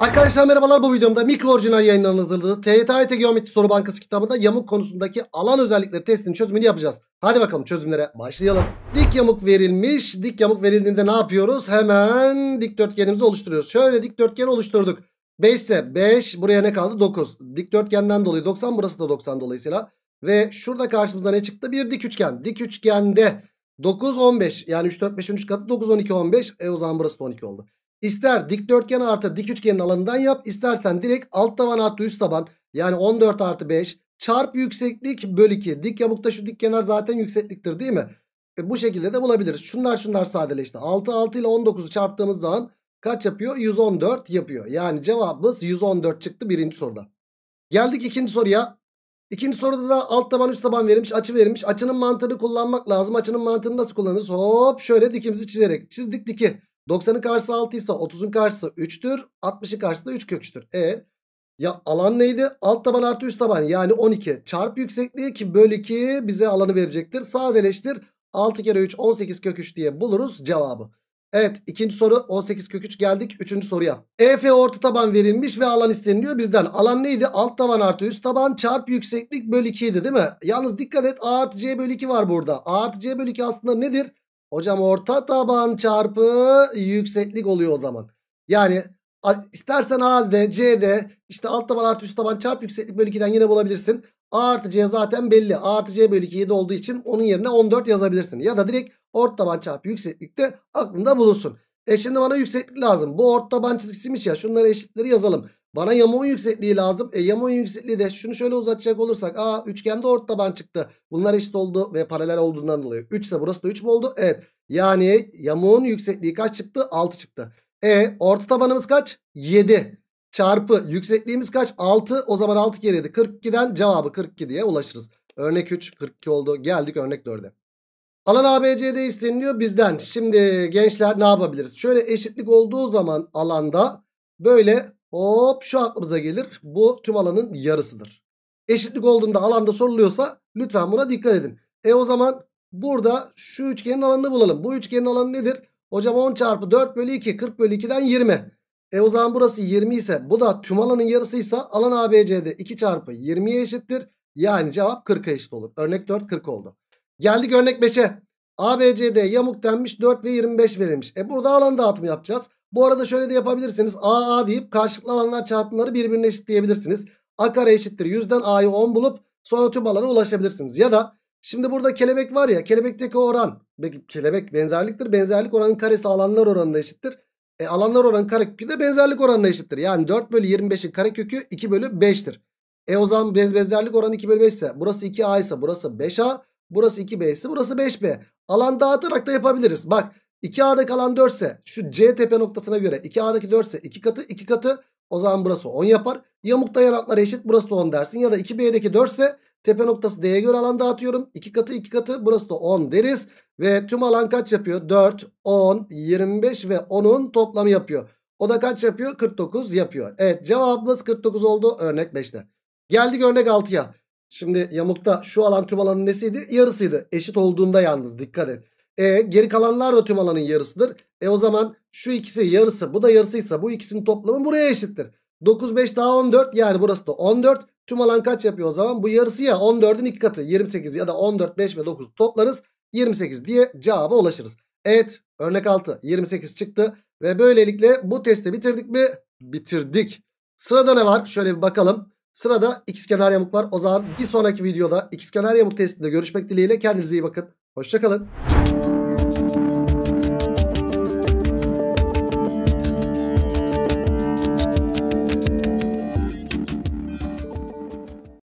Arkadaşlar merhabalar bu videomda mikro orijinal yayından hazırladığı TYT Geometri Soru Bankası kitabında yamuk konusundaki alan özellikleri testinin çözümünü yapacağız. Hadi bakalım çözümlere başlayalım. Dik yamuk verilmiş. Dik yamuk verildiğinde ne yapıyoruz? Hemen dikdörtgenimizi oluşturuyoruz. Şöyle dikdörtgen oluşturduk. 5 ise 5 buraya ne kaldı? 9. Dikdörtgenden dolayı 90 burası da 90 dolayısıyla. Ve şurada karşımıza ne çıktı? Bir dik üçgen. Dik üçgende 9 15 yani 3 4 5 13 katı 9 12 15. E o zaman burası da 12 oldu. İster dikdörtgen artı dik üçgenin alanından yap. istersen direkt alt taban artı üst taban. Yani 14 artı 5 çarp yükseklik bölü 2. Dik yamukta şu dik kenar zaten yüksekliktir değil mi? E, bu şekilde de bulabiliriz. Şunlar şunlar sadeleşti. 6 6 ile 19'u çarptığımız zaman kaç yapıyor? 114 yapıyor. Yani cevabımız 114 çıktı birinci soruda. Geldik ikinci soruya. İkinci soruda da alt taban üst taban verilmiş açı verilmiş. Açının mantığını kullanmak lazım. Açının mantığını nasıl kullanırız? Hop şöyle dikimizi çizerek. Çizdik diki. 90'ın karşısı 6 ise 30'un karşısı 3'tür. 60'ın karşısı da 3 kök E ya alan neydi? Alt taban artı üst taban yani 12 çarp yüksekliği ki bölü 2 bize alanı verecektir. Sadeleştir 6 kere 3 18 kök 3 diye buluruz cevabı. Evet ikinci soru 18 kök 3 geldik. Üçüncü soruya. EF orta taban verilmiş ve alan isteniliyor bizden. Alan neydi? Alt taban artı üst taban çarp yükseklik bölü 2 idi değil mi? Yalnız dikkat et A artı C bölü 2 var burada. A artı C bölü 2 aslında nedir? Hocam orta taban çarpı yükseklik oluyor o zaman. Yani istersen A'de C'de işte alt taban artı üst taban çarpı yükseklik bölü 2'den yine bulabilirsin. A artı C zaten belli. A artı C bölü 2 7 olduğu için onun yerine 14 yazabilirsin. Ya da direkt orta taban çarpı yükseklik de aklında bulunsun. E şimdi bana yükseklik lazım. Bu orta taban çizgisiymiş ya. Şunları eşitleri yazalım. Bana yamuğun yüksekliği lazım. E yamuğun yüksekliği de şunu şöyle uzatacak olursak. Aa üçgende ort taban çıktı. Bunlar eşit oldu ve paralel olduğundan dolayı. 3 ise burası da 3 mü oldu? Evet. Yani yamuğun yüksekliği kaç çıktı? 6 çıktı. E orta tabanımız kaç? 7 çarpı yüksekliğimiz kaç? 6. O zaman 6 kere 7. 42'den cevabı 42 diye ulaşırız. Örnek 3 42 oldu. Geldik örnek 4'e. Alan ABC'de isteniliyor bizden. Şimdi gençler ne yapabiliriz? Şöyle eşitlik olduğu zaman alanda böyle Hop şu aklımıza gelir. Bu tüm alanın yarısıdır. Eşitlik olduğunda alanda soruluyorsa lütfen buna dikkat edin. E o zaman burada şu üçgenin alanını bulalım. Bu üçgenin alanı nedir? Hocam 10 çarpı 4 bölü 2 40 bölü 2'den 20. E o zaman burası 20 ise bu da tüm alanın yarısıysa alan ABC'de 2 çarpı 20'ye eşittir. Yani cevap 40'a eşit olur. Örnek 4 40 oldu. Geldik örnek 5'e. ABC'de yamuk denmiş 4 ve 25 verilmiş. E burada alan dağıtımı yapacağız. Bu arada şöyle de yapabilirsiniz. A A deyip karşılıklı alanlar çarpımları birbirine eşit diyebilirsiniz. A kare eşittir 100'den A'yı 10 bulup sonra tüm alana ulaşabilirsiniz. Ya da şimdi burada kelebek var ya kelebekteki oran kelebek benzerliktir. Benzerlik oranın karesi alanlar oranına eşittir. E, alanlar oranın karekökü de benzerlik oranına eşittir. Yani 4 bölü 25'in karekökü 2 bölü 5'tir. E o zaman bez benzerlik oranı 2 bölü 5 ise burası 2A ise burası 5A. Burası 2B ise burası 5B. Alan dağıtarak da yapabiliriz. Bak 2A'da kalan 4 ise şu CTP noktasına göre 2A'daki 4 ise 2 katı 2 katı o zaman burası 10 yapar. Yamukta yanakları eşit burası da 10 dersin. Ya da 2B'deki 4 ise tepe noktası D'ye göre alan dağıtıyorum. 2 katı 2 katı burası da 10 deriz. Ve tüm alan kaç yapıyor? 4, 10, 25 ve 10'un toplamı yapıyor. O da kaç yapıyor? 49 yapıyor. Evet cevabımız 49 oldu örnek 5'te. Geldik örnek 6'ya. Şimdi yamukta şu alan tüm alanın nesiydi? Yarısıydı. Eşit olduğunda yalnız dikkat et. E geri kalanlar da tüm alanın yarısıdır. E o zaman şu ikisi yarısı bu da yarısıysa bu ikisinin toplamı buraya eşittir. 9 5 daha 14 yani burası da 14. Tüm alan kaç yapıyor o zaman? Bu yarısı ya 14'ün iki katı 28 ya da 14 5 ve 9 toplarız 28 diye cevaba ulaşırız. Evet örnek 6 28 çıktı ve böylelikle bu testi bitirdik mi? Bitirdik. Sırada ne var? Şöyle bir bakalım. Sırada ikizkenar yamuk var. O zaman bir sonraki videoda ikizkenar yamuk testinde görüşmek dileğiyle kendinize iyi bakın. Hoşçakalın.